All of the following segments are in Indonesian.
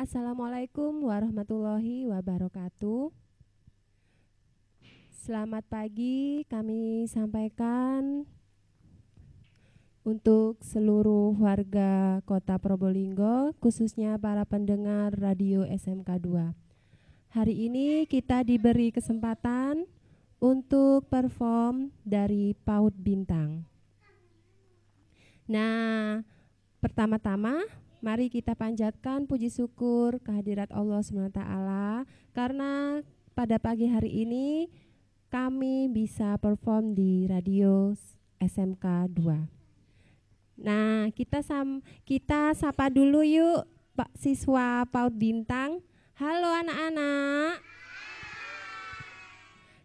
Assalamualaikum warahmatullahi wabarakatuh. Selamat pagi, kami sampaikan untuk seluruh warga Kota Probolinggo, khususnya para pendengar radio SMK 2. Hari ini kita diberi kesempatan untuk perform dari Paut Bintang. Nah, pertama-tama Mari kita panjatkan puji syukur kehadirat Allah SWT karena pada pagi hari ini kami bisa perform di radio SMK 2. Nah, kita sam kita sapa dulu yuk Pak siswa PAUD Bintang. Halo anak-anak.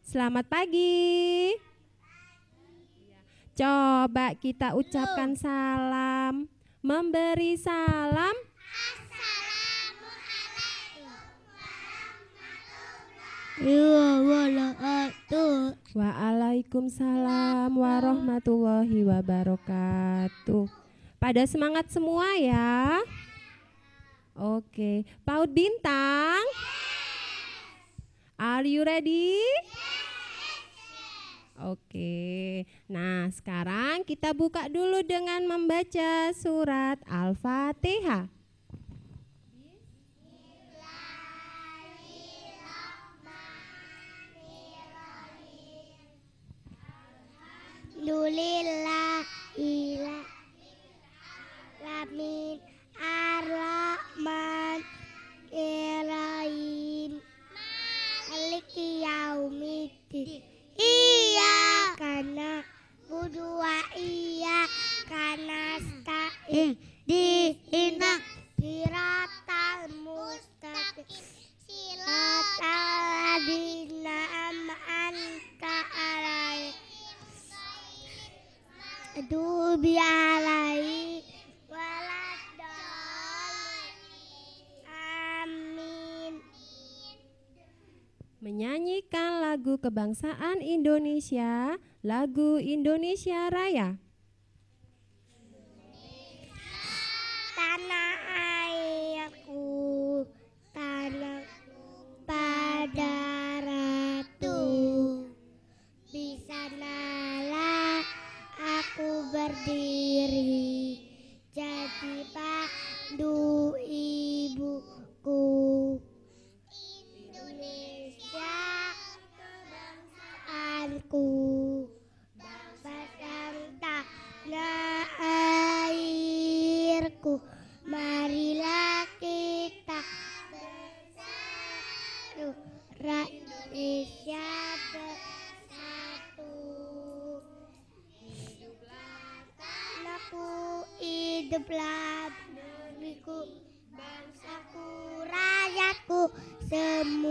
Selamat pagi. Coba kita ucapkan salam memberi salam Waalaikumsalam warahmatullahi wabarakatuh. Pada semangat semua ya. Oke, Paut Bintang. Are you ready? Yes. Oke, nah sekarang kita buka dulu dengan membaca surat Al-Fatihah. kebangsaan Indonesia, lagu Indonesia Raya. the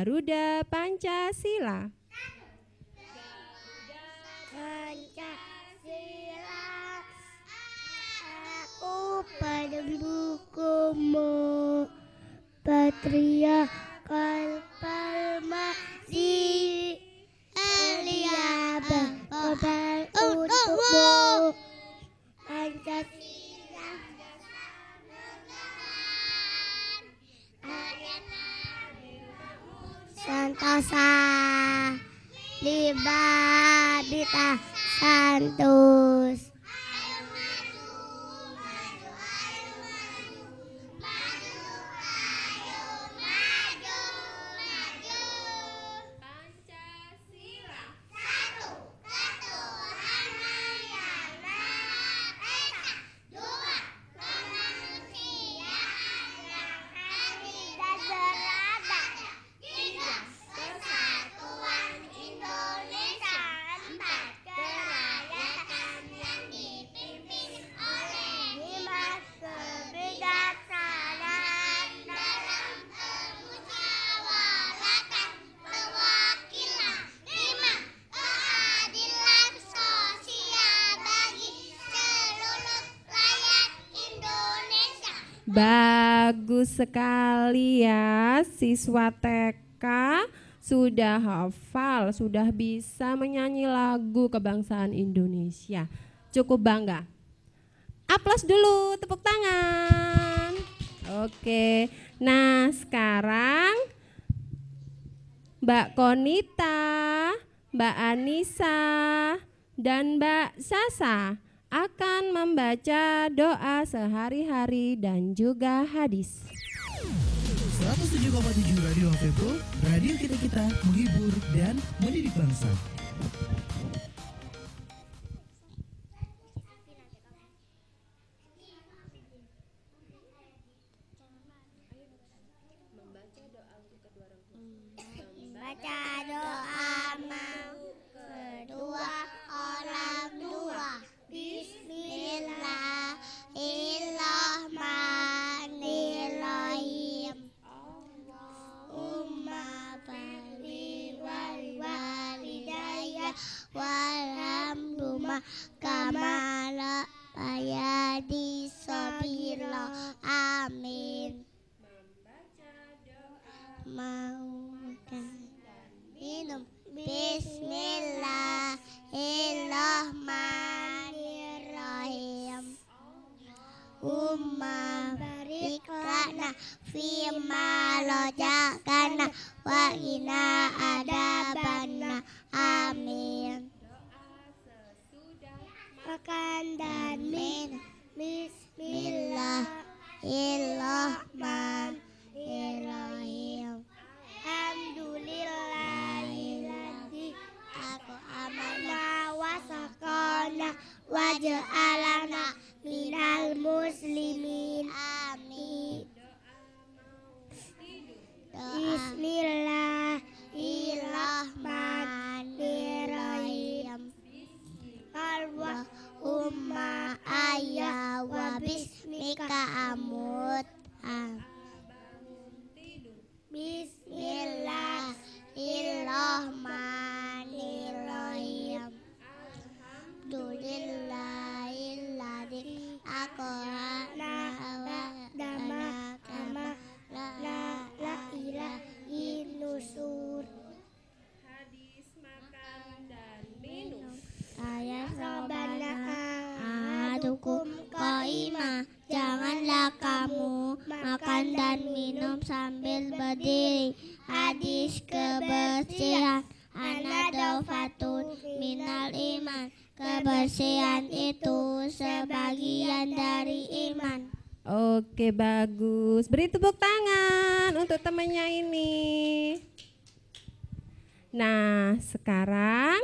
Garuda Pancasila. Pancasila Aku pada bukumu Patria sekali ya siswa TK sudah hafal, sudah bisa menyanyi lagu kebangsaan Indonesia. Cukup bangga. Aplaus dulu, tepuk tangan. Oke. Nah, sekarang Mbak Konita, Mbak Anissa, dan Mbak Sasa akan membaca doa sehari-hari dan juga hadis. 107,7 Radio Avepo, radio kita-kita menghibur dan mendidik bangsa. bagus. Beri tepuk tangan untuk temannya ini. Nah, sekarang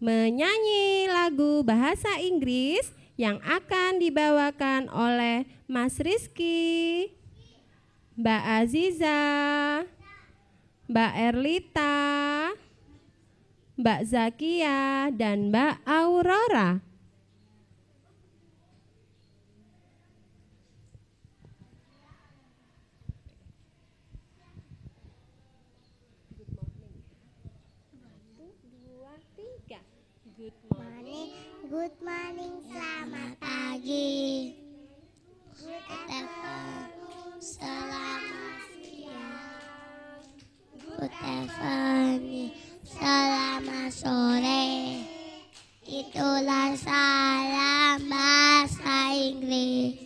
menyanyi lagu bahasa Inggris yang akan dibawakan oleh Mas Rizky, Mbak Aziza, Mbak Erlita, Mbak Zakia, dan Mbak Aurora. Good morning, selamat pagi. Good afternoon, selamat siang. Good evening, selamat sore. Itulah salam bahasa Inggris.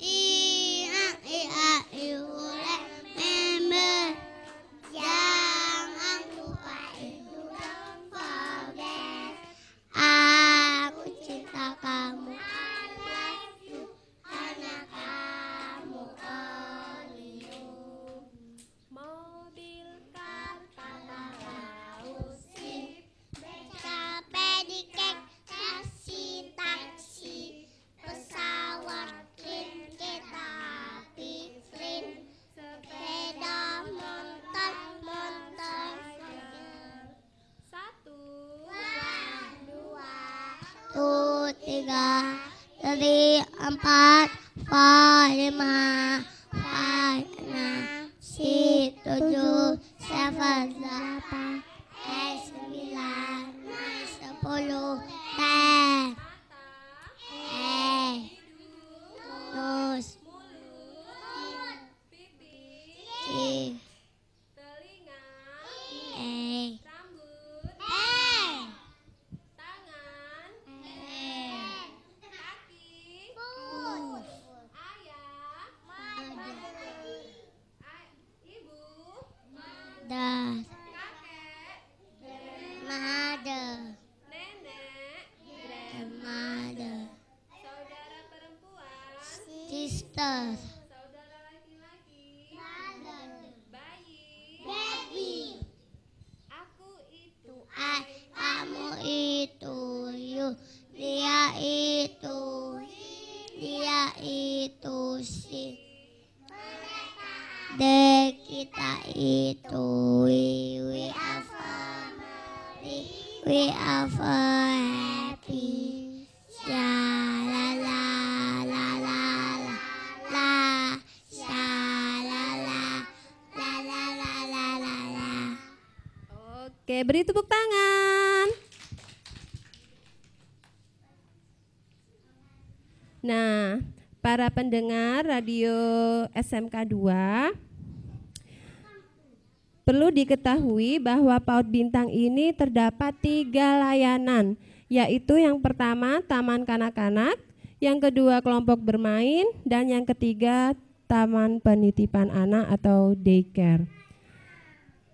Iya, iya, iya, member. de kita itu we we are we, we are happy la la la la la la la la la la la la la oke beri tepuk para pendengar radio SMK 2 Perlu diketahui bahwa PAUD Bintang ini terdapat tiga layanan, yaitu yang pertama Taman Kanak-Kanak, yang kedua kelompok bermain, dan yang ketiga Taman Penitipan Anak atau Daycare.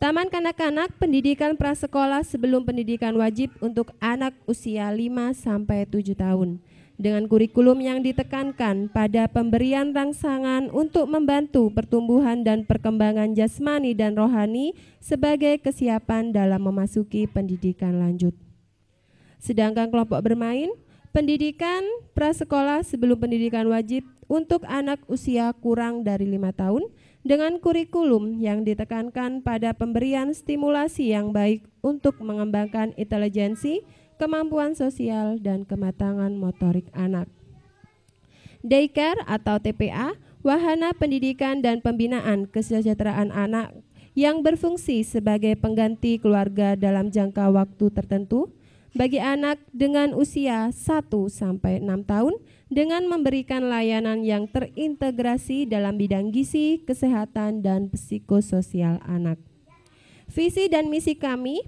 Taman kanak-kanak pendidikan prasekolah sebelum pendidikan wajib untuk anak usia 5 sampai 7 tahun dengan kurikulum yang ditekankan pada pemberian rangsangan untuk membantu pertumbuhan dan perkembangan jasmani dan rohani sebagai kesiapan dalam memasuki pendidikan lanjut. Sedangkan kelompok bermain, pendidikan prasekolah sebelum pendidikan wajib untuk anak usia kurang dari lima tahun dengan kurikulum yang ditekankan pada pemberian stimulasi yang baik untuk mengembangkan intelijensi, kemampuan sosial, dan kematangan motorik anak. Daycare atau TPA, wahana pendidikan dan pembinaan kesejahteraan anak yang berfungsi sebagai pengganti keluarga dalam jangka waktu tertentu bagi anak dengan usia 1 sampai 6 tahun dengan memberikan layanan yang terintegrasi dalam bidang gizi, kesehatan dan psikososial anak. Visi dan misi kami,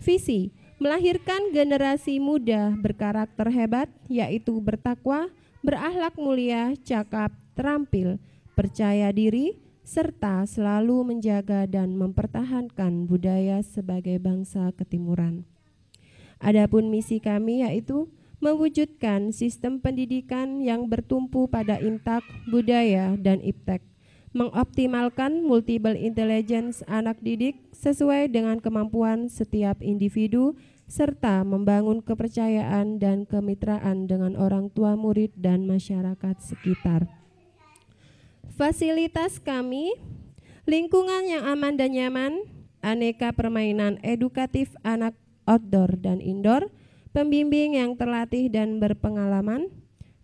visi melahirkan generasi muda berkarakter hebat, yaitu bertakwa, berahlak mulia, cakap, terampil, percaya diri, serta selalu menjaga dan mempertahankan budaya sebagai bangsa ketimuran. Adapun misi kami yaitu mewujudkan sistem pendidikan yang bertumpu pada intak, budaya, dan iptek mengoptimalkan multiple intelligence anak didik sesuai dengan kemampuan setiap individu, serta membangun kepercayaan dan kemitraan dengan orang tua murid dan masyarakat sekitar. Fasilitas kami, lingkungan yang aman dan nyaman, aneka permainan edukatif anak outdoor dan indoor, pembimbing yang terlatih dan berpengalaman,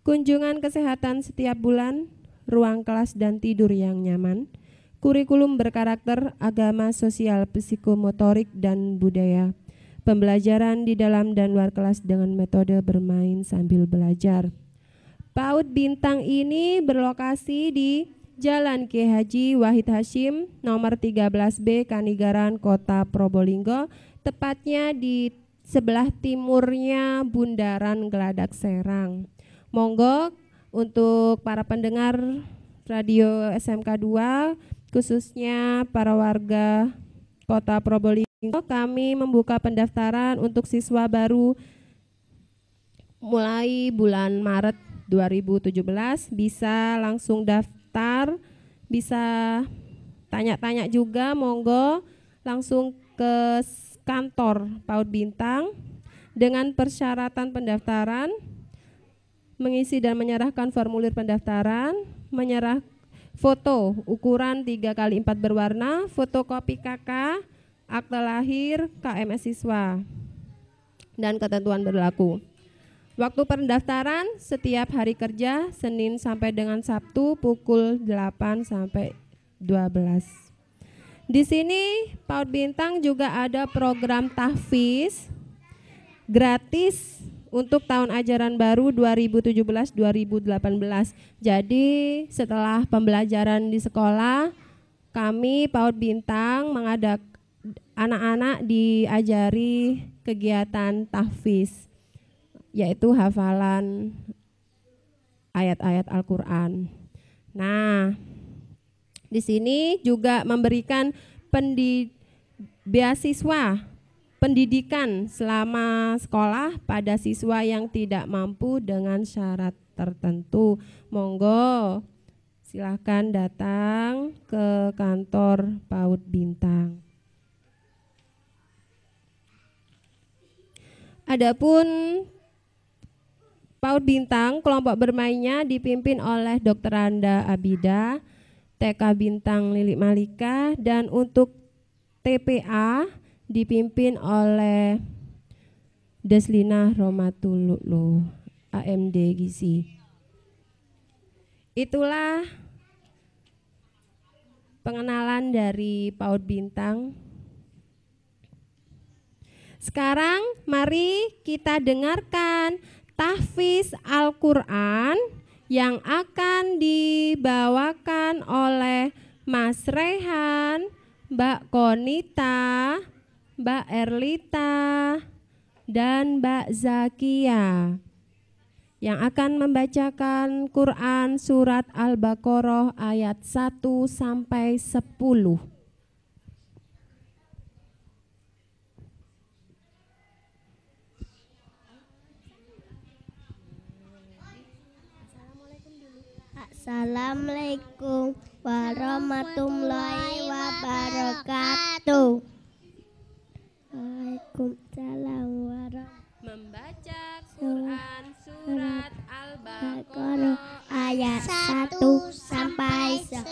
kunjungan kesehatan setiap bulan, ruang kelas dan tidur yang nyaman, kurikulum berkarakter agama, sosial, psikomotorik, dan budaya, pembelajaran di dalam dan luar kelas dengan metode bermain sambil belajar. PAUD Bintang ini berlokasi di Jalan Ki Haji Wahid Hashim nomor 13B Kanigaran Kota Probolinggo tepatnya di sebelah timurnya Bundaran Geladak Serang. Monggo untuk para pendengar radio SMK 2 khususnya para warga Kota Probolinggo kami membuka pendaftaran untuk siswa baru mulai bulan Maret 2017 bisa langsung daftar bisa tanya-tanya juga monggo langsung ke kantor PAUD Bintang dengan persyaratan pendaftaran mengisi dan menyerahkan formulir pendaftaran, menyerah foto ukuran 3 kali 4 berwarna, fotokopi KK, akte lahir, KMS siswa, dan ketentuan berlaku. Waktu pendaftaran setiap hari kerja Senin sampai dengan Sabtu pukul 8 sampai 12. Di sini Paut Bintang juga ada program tahfiz gratis untuk tahun ajaran baru 2017-2018. Jadi setelah pembelajaran di sekolah, kami PAUD Bintang mengadak anak-anak diajari kegiatan tahfiz, yaitu hafalan ayat-ayat Al-Quran. Nah, di sini juga memberikan pendidik beasiswa pendidikan selama sekolah pada siswa yang tidak mampu dengan syarat tertentu. Monggo silahkan datang ke kantor PAUD Bintang. Adapun PAUD Bintang, kelompok bermainnya dipimpin oleh Dr. Randa Abida, TK Bintang Lilik Malika, dan untuk TPA dipimpin oleh Deslina Romatulu AMD Gizi. Itulah pengenalan dari PAUD Bintang. Sekarang mari kita dengarkan tahfiz Al-Qur'an yang akan dibawakan oleh Mas Rehan, Mbak Konita, Mbak Erlita, dan Mbak Zakia yang akan membacakan Quran surat Al-Baqarah ayat 1 sampai 10. Assalamualaikum warahmatullahi wabarakatuh. Waalaikumsalam warahmatullahi Membaca Quran Surat Al-Baqarah Ayat 1 sampai 10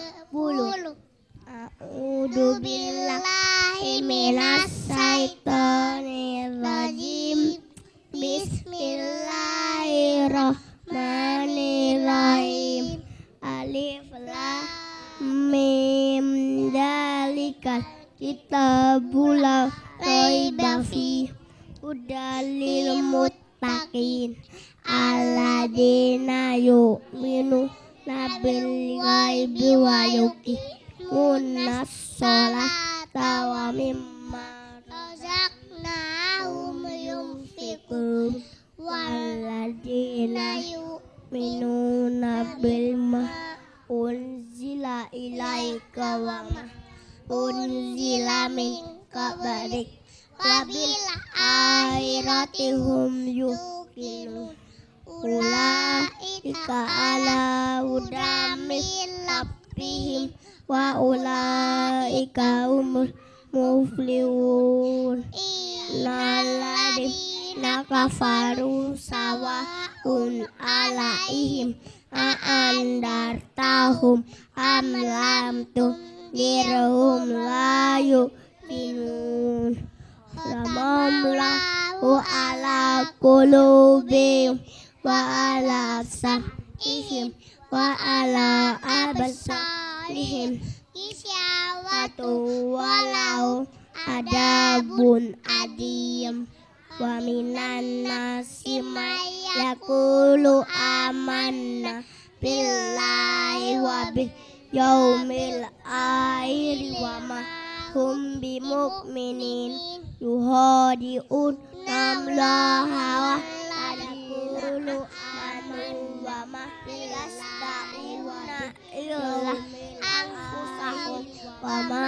A'udhu billahi minas syaitonir rajim Bismillahirrahmanirrahim Alif Lam Mim Dalikal kita kitabullah raiba fi udalil Aladin alladina minum nabil ghaibi wa Munas sholata tawa mimma razaqnahum yunfiqun walladina yu'minuna bil ma unzila ilaika wa unzilamin min wabil akhirati hum yuqinun ika ala hudamin rabbihim wa ula ulaika umul muflihun lalladina kafaru sawa'un alaihim a'andartahum am lam tuh dirhum layu binun Ramallahu ala kulubim wa ala sahihim wa ala abasarihim Isyawatu walau adabun adim Wa minan nasi yakulu amanna billahi wa bihi yaumil air wa ma hum bimukminin yuhadiun namlaha wa tadkulu amanu wa ma yastauna illa anfusahum wa ma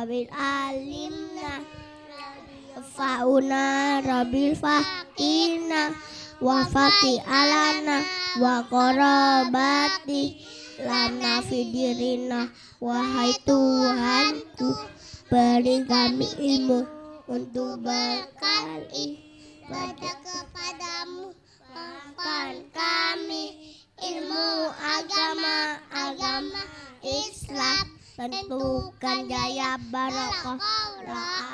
Rabbil alimna Fauna Rabbil fakina Wa fati alana Wa korobati Lana fidirina Wahai Tuhanku Beri kami ilmu Untuk berkali baca kepadamu Maafkan kami ilmu agama agama Islam tentukan jaya barokah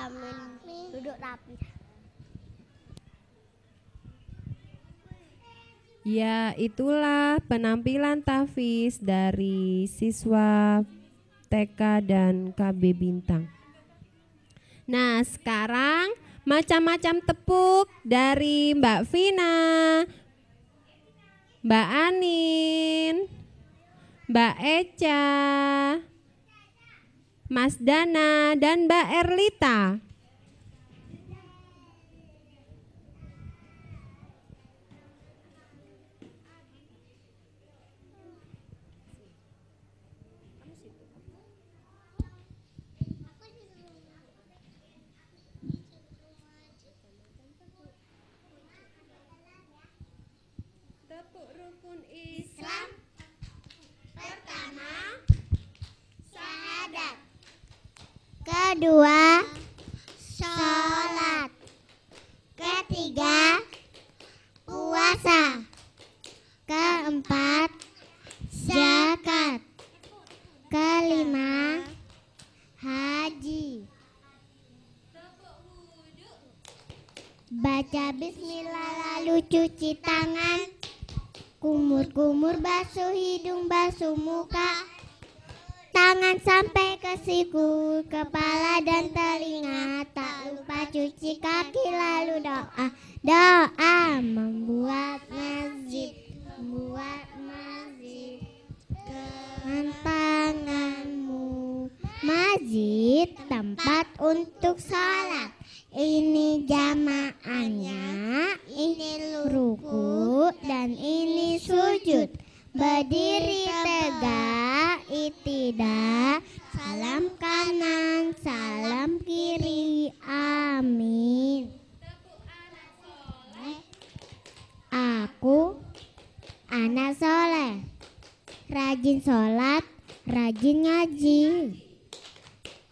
amin duduk rapi Ya, itulah penampilan Tafis dari siswa TK dan KB Bintang. Nah, sekarang macam-macam tepuk dari Mbak Vina, Mbak Anin, Mbak Eca, Mas Dana, dan Mbak Erlita. Kedua, sholat. Ketiga, puasa. Keempat, zakat. Kelima, haji. Baca bismillah lalu cuci tangan. Kumur-kumur basuh hidung basuh muka. Jangan sampai ke siku, kepala dan telinga Tak lupa cuci kaki lalu doa Doa membuat masjid Membuat masjid Tanganmu Masjid tempat untuk sholat Ini jamaahnya Ini ruku dan ini sujud Berdiri tegak, itidak, salam kanan, salam kiri, amin. Aku anak soleh, rajin sholat, rajin ngaji.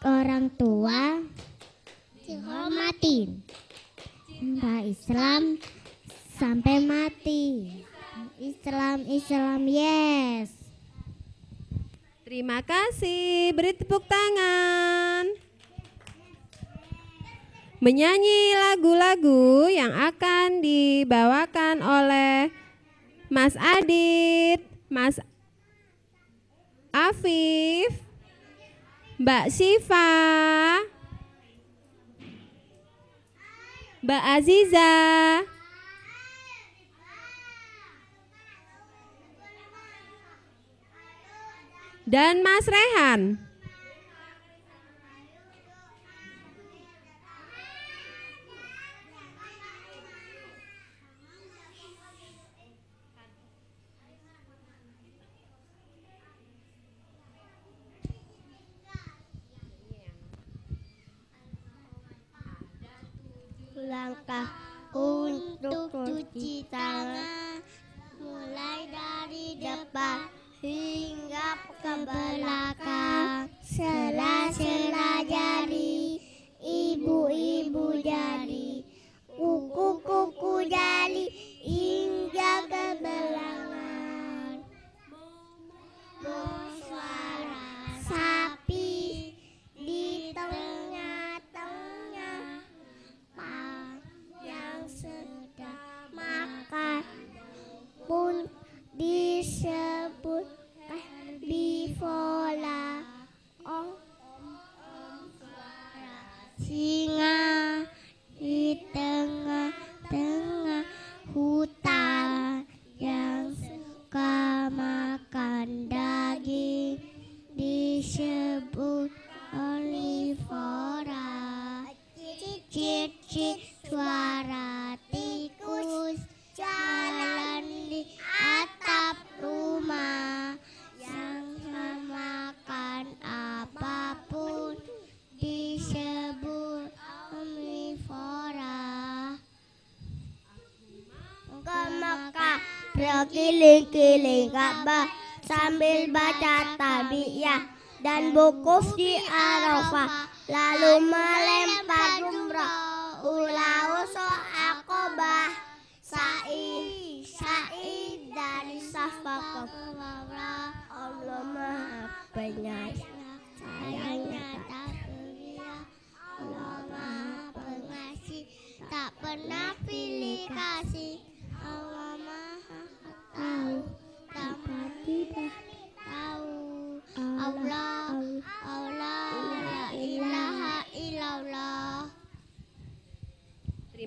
Orang tua dihormatin. Mbak Islam sampai mati. Islam, Islam, yes. Terima kasih, beri tepuk tangan. Menyanyi lagu-lagu yang akan dibawakan oleh Mas Adit, Mas Afif, Mbak Siva, Mbak Aziza, dan Mas Rehan. langkah berkeliling keliling Ka'bah sambil baca tabiyah dan bukuf di Arafah lalu melempar jumrah ulau so akobah sa'i sa'i dari safakom Allah maha penyayang sayangnya tak Allah maha pengasih tak pernah pilih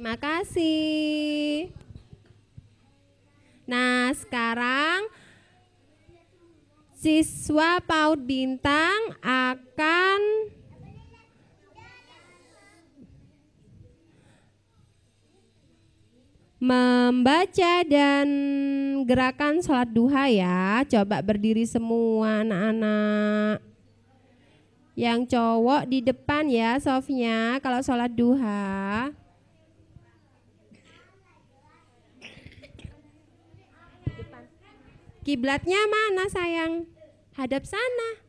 Makasih. Nah, sekarang siswa PAUD Bintang akan membaca dan gerakan sholat duha ya. Coba berdiri semua anak-anak. Yang cowok di depan ya, Sofnya, kalau sholat duha. Kiblatnya mana sayang? Hadap sana.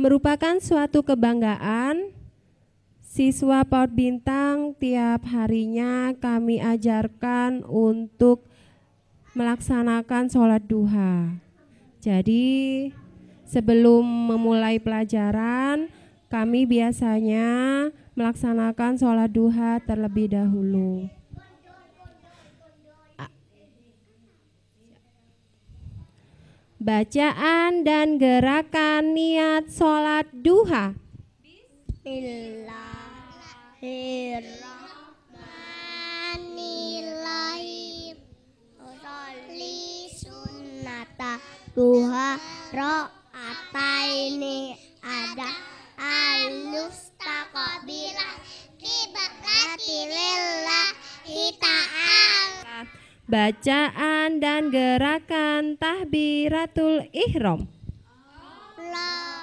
merupakan suatu kebanggaan siswa PAUD Bintang tiap harinya kami ajarkan untuk melaksanakan sholat duha. Jadi sebelum memulai pelajaran kami biasanya melaksanakan sholat duha terlebih dahulu. bacaan dan gerakan niat sholat duha. Bismillahirrahmanirrahim. Sholli sunnata duha ini ada alus takobila kiblatilillah kita ta'ala bacaan dan gerakan tahbiratul ihram. Allah.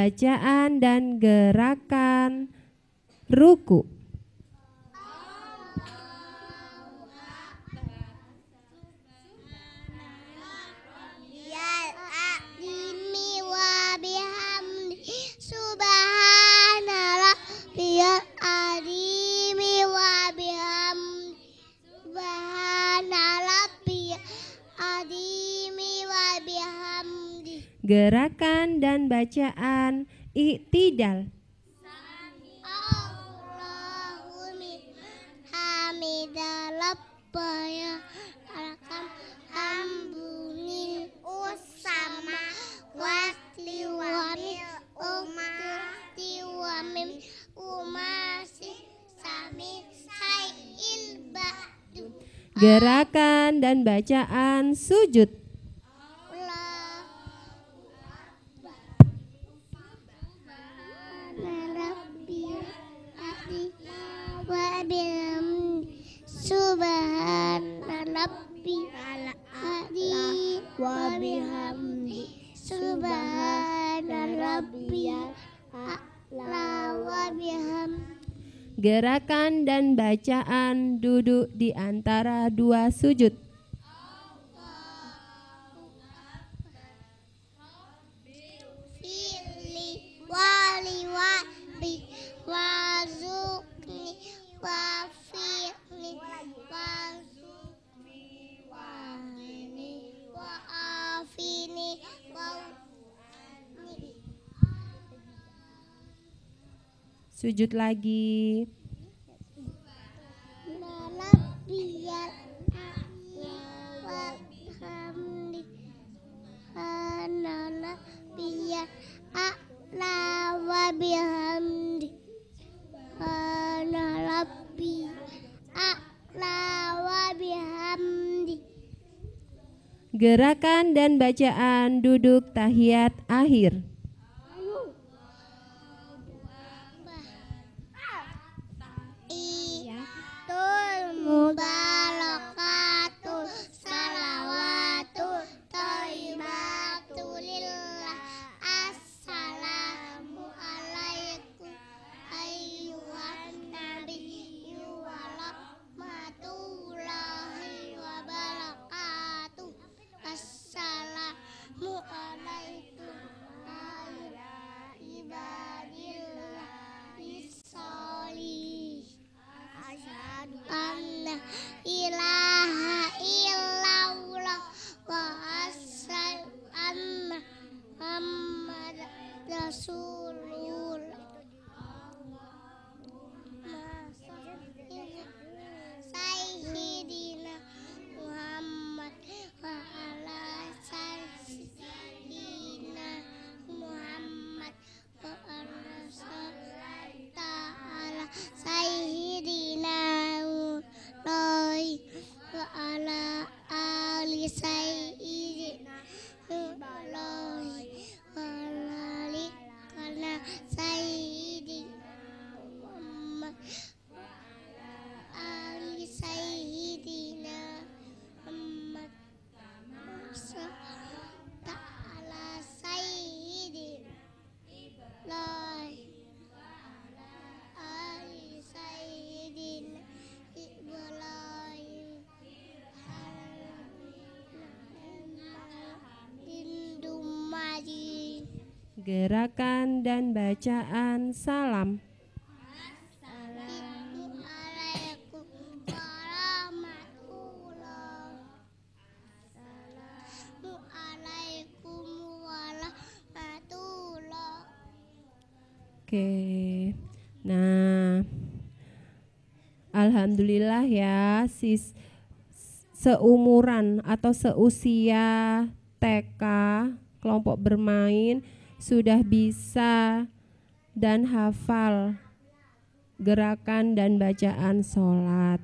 bacaan dan gerakan ruku. gerakan dan bacaan sujud. gerakan dan bacaan duduk di antara dua sujud. Sujud lagi. subhanallah biya a'la wa bihamdi subhana rabbi a'la wa bihamdi Gerakan dan bacaan duduk tahiyat akhir. Tul mubarak lagi. Gerakan dan bacaan salam. Assalamualaikum warahmatullah. Oke, nah, alhamdulillah ya, sis seumuran atau seusia TK kelompok bermain sudah bisa dan hafal gerakan dan bacaan sholat.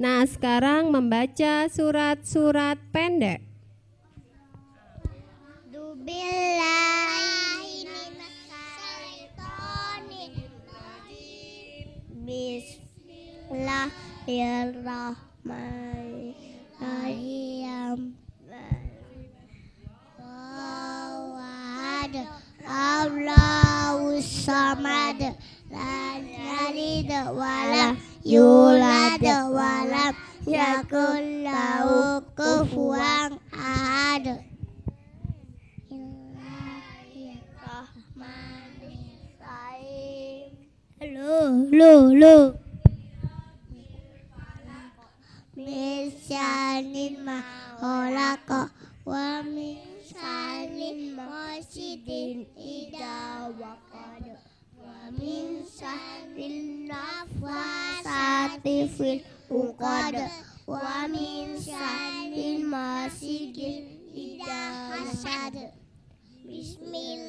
Nah, sekarang membaca surat-surat pendek. Bismillahirrahmanirrahim. Allah الله الصمد لم يلد ولم يولد ولم يكن له كفوا أحد salim masih ida waqad wa min sarril nafasati fil uqad wa min sarril ida hasad Bismillah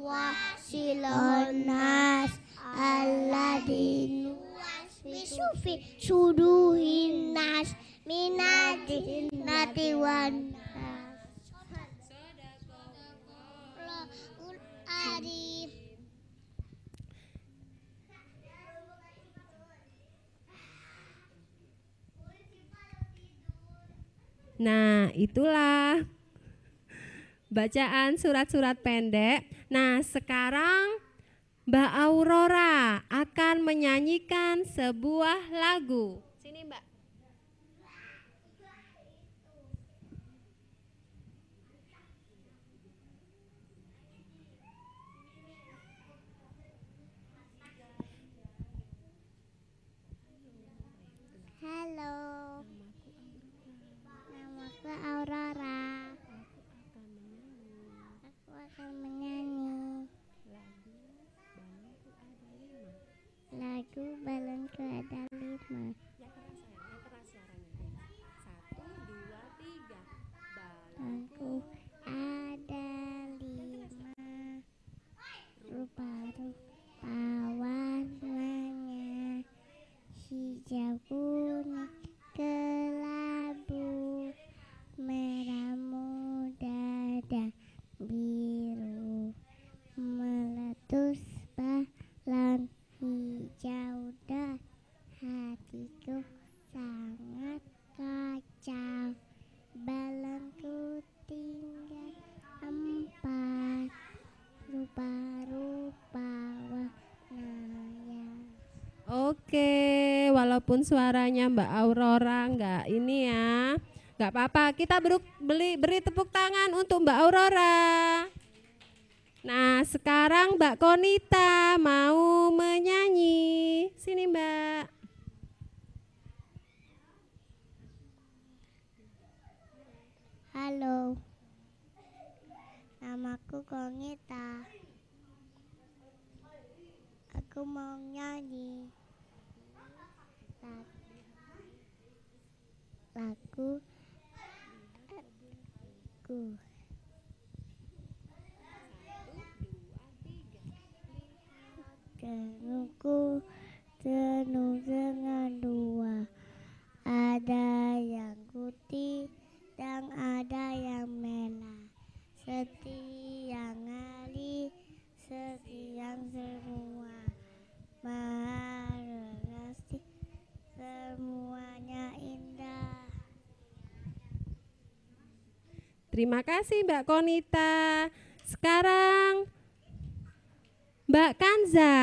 wasilonas aladin wasfi suduhin nas minati nati wan Nah, itulah bacaan surat-surat pendek. Nah, sekarang Mbak Aurora akan menyanyikan sebuah lagu. Sini, Mbak. Halo, namaku Aurora. aku balon ke ada lima yang satu dua tiga balonku ada lima rupa-rupa walaupun suaranya Mbak Aurora enggak ini ya. Enggak apa-apa, kita beruk, beli, beri tepuk tangan untuk Mbak Aurora. Nah, sekarang Mbak Konita. Terima kasih Mbak Konita. Sekarang Mbak Kanza.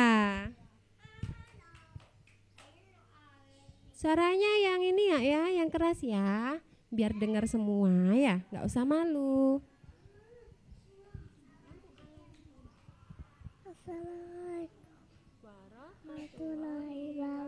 Suaranya yang ini ya, ya yang keras ya. Biar dengar semua ya, nggak usah malu. Assalamualaikum warahmatullahi wabarakatuh.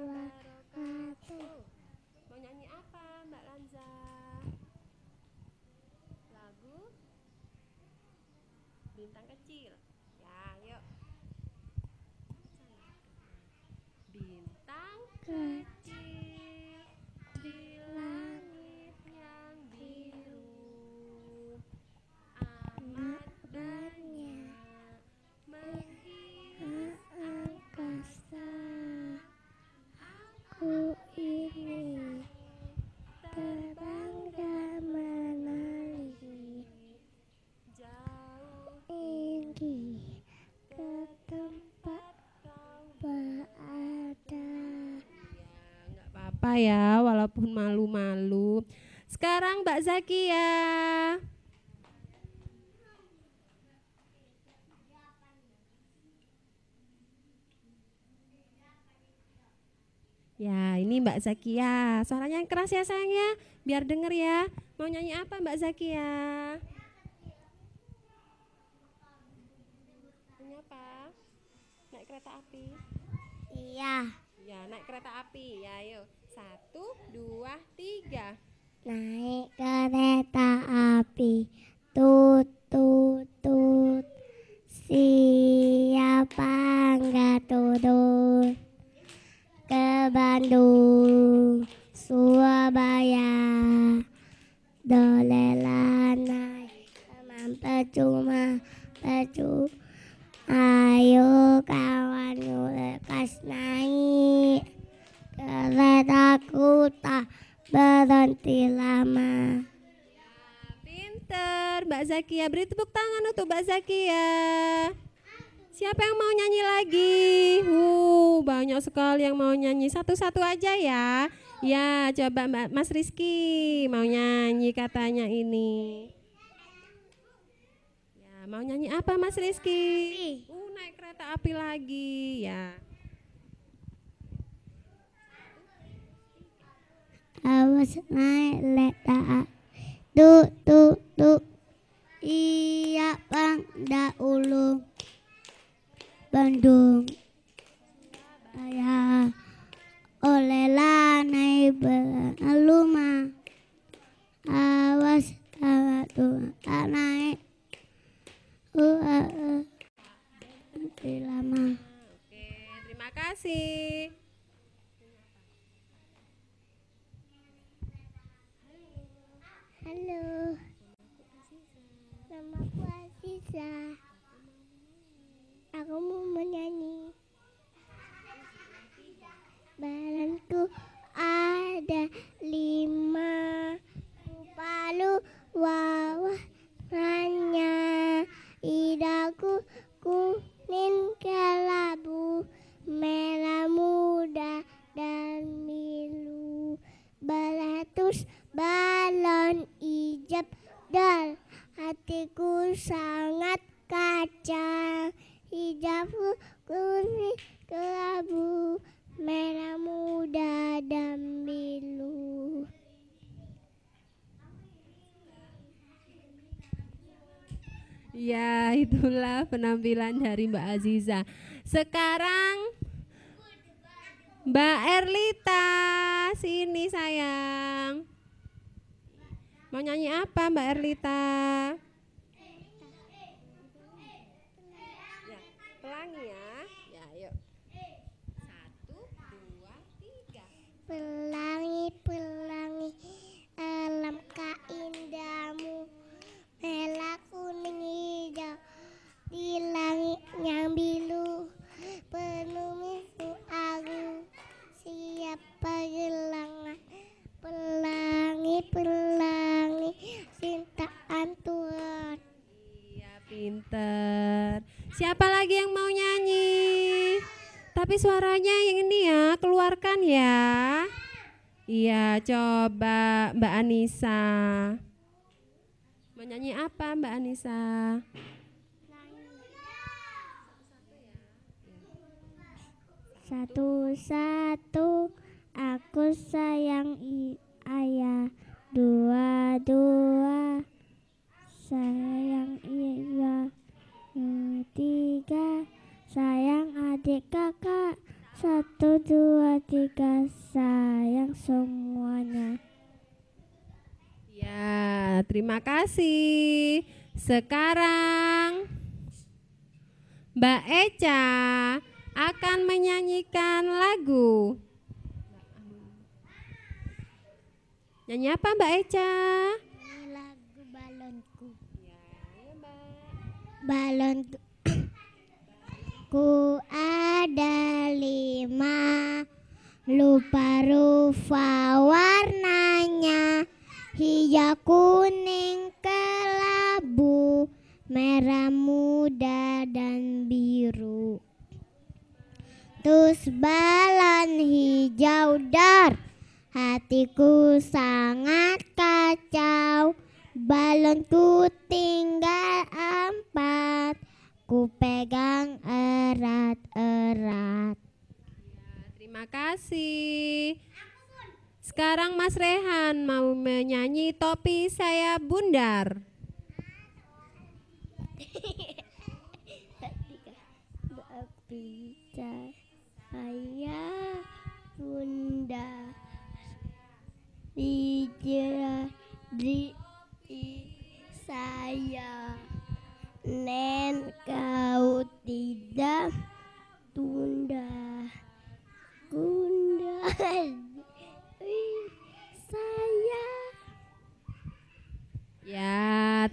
apa ya, walaupun malu-malu. Sekarang Mbak Zaki Ya, ini Mbak Zakia. Suaranya yang keras ya sayang ya, biar denger ya. Mau nyanyi apa Mbak Zakia? Ini apa? Naik kereta api? Iya. Ya, naik kereta api. Ya, yuk. Satu, dua, tiga. Naik ke satu-satu aja ya. Ya, coba Mbak Mas Rizky mau nyanyi katanya ini. Ya, mau nyanyi apa Mas Rizky? Uh, naik kereta api lagi ya. Awas naik kereta api. tuh tuh Iya bang daulu Bandung. Ayah olela naibala aluma awas tawatu tanai ua lama oke terima kasih halo namaku Aziza aku mau menyanyi Bye itu ada lima palu wawarnanya idaku kuning kelabu merah muda dan milu beratus balon hijab dan hatiku sangat kacau. hijabku kuning kelabu merah muda dan biru. Ya, itulah penampilan dari Mbak Aziza. Sekarang Mbak Erlita, sini sayang. Mau nyanyi apa Mbak Erlita? pelangi-pelangi alam keindamu merah kuning hijau di langit yang biru penuh aku siapa siap pelangi-pelangi cintaan Tuhan iya pinter siapa lagi yang mau nyanyi tapi suaranya yang ini ya keluarkan ya Iya, coba Mbak Anissa. Menyanyi apa Mbak Anissa? Satu-satu aku sayang i ayah, dua-dua sayang iya, tiga sayang adik kakak, satu, dua, tiga, sayang semuanya. Ya, terima kasih. Sekarang Mbak Eca akan menyanyikan lagu. Nyanyi apa Mbak Eca? lagu balonku. Ya, ya Balonku Aku ada lima Lupa rupa warnanya Hijau kuning kelabu Merah muda dan biru Tus balon hijau dar Hatiku sangat kacau Balonku tinggal empat Ku pegang erat-erat. Ya, terima kasih. Sekarang Mas Rehan mau menyanyi topi saya bundar. Topi saya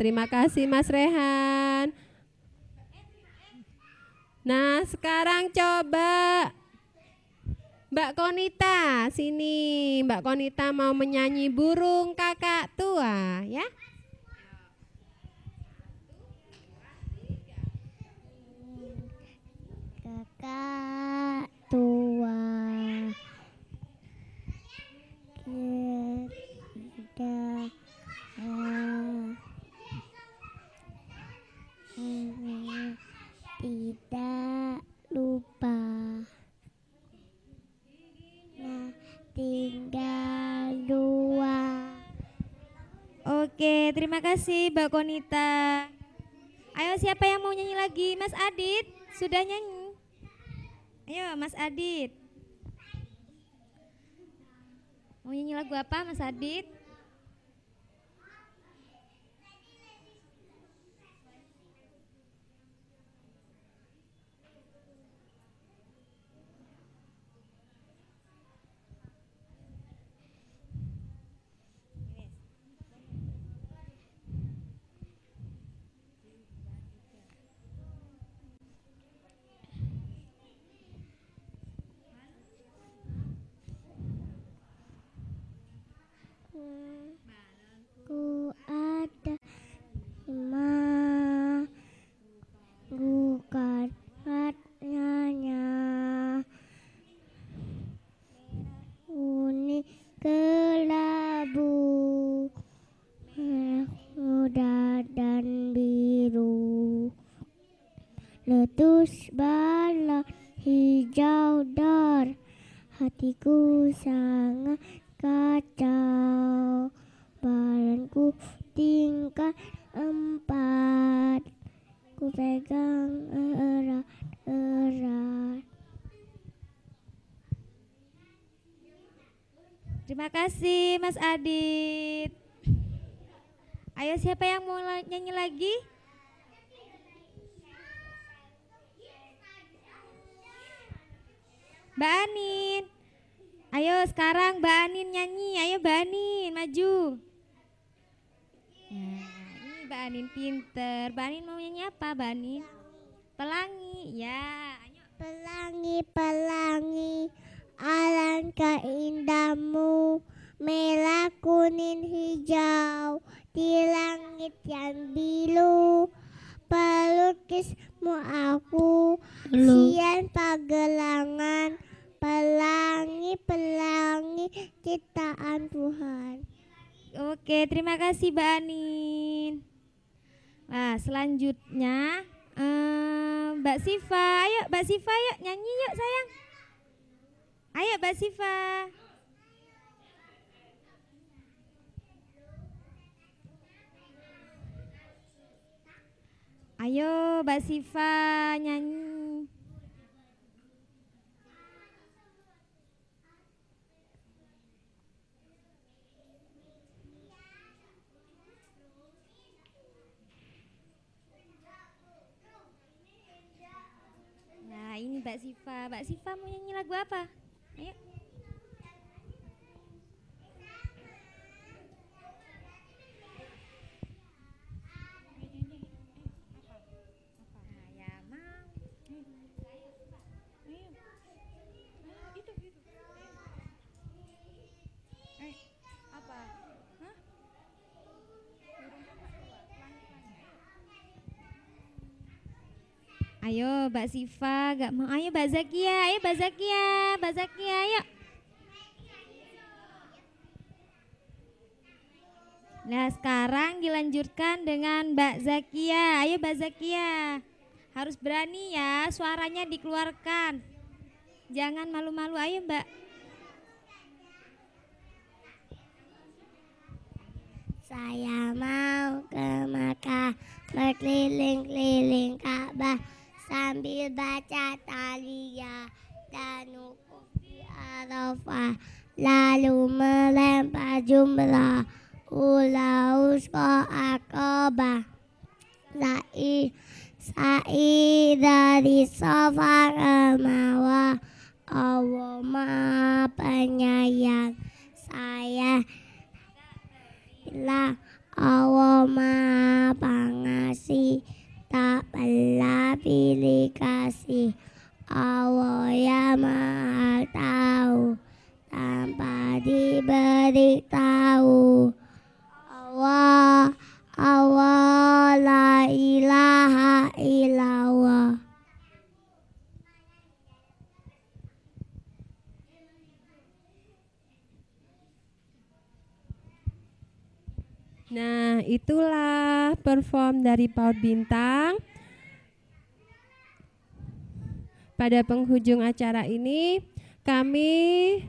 Terima kasih Mas Rehan. Nah, sekarang coba Mbak Konita, sini Mbak Konita mau menyanyi burung kakak tua ya. Terima kasih Mbak Konita. Ayo siapa yang mau nyanyi lagi? Mas Adit sudah nyanyi. Ayo Mas Adit. Mau nyanyi lagu apa Mas Adit? kasih Mas Adit. Ayo siapa yang mau nyanyi lagi? Mbak Anin. Ayo sekarang Mbak Anin nyanyi. Ayo Mbak Anin maju. Nah, ini Mbak Anin pinter. Mbak Anin mau nyanyi apa Mbak mu aku Sian pagelangan pelangi-pelangi ciptaan Tuhan Oke terima kasih Mbak Anin Nah selanjutnya um, Mbak Siva Ayo Mbak Siva yuk nyanyi yuk sayang Ayo Mbak Siva Ayo Mbak Siva nyanyi. Nah ini Mbak Siva, Mbak Siva mau nyanyi lagu apa? Ayo. Ayo Mbak Siva, gak mau. Ayo Mbak Zakia, ayo Mbak Zakia, Mbak Zakia, ayo. Nah sekarang dilanjutkan dengan Mbak Zakia. Ayo Mbak Zakia, harus berani ya suaranya dikeluarkan. Jangan malu-malu, ayo Mbak. Saya mau ke Makkah berkeliling-keliling sambil baca talia dan wukuf di Arafah lalu melempar jumlah ulaus ko akoba sa'i sa'i dari sofa kemawa Allah maha penyayang saya lah Allah maha pengasih tak pernah pilih kasih Allah yang maha tahu tanpa diberitahu Allah Allah la ilaha illallah Nah, itulah perform dari Paut Bintang. Pada penghujung acara ini, kami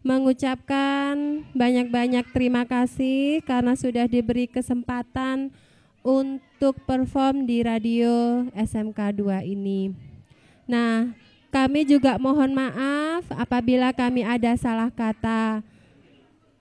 mengucapkan banyak-banyak terima kasih karena sudah diberi kesempatan untuk perform di radio SMK 2 ini. Nah, kami juga mohon maaf apabila kami ada salah kata.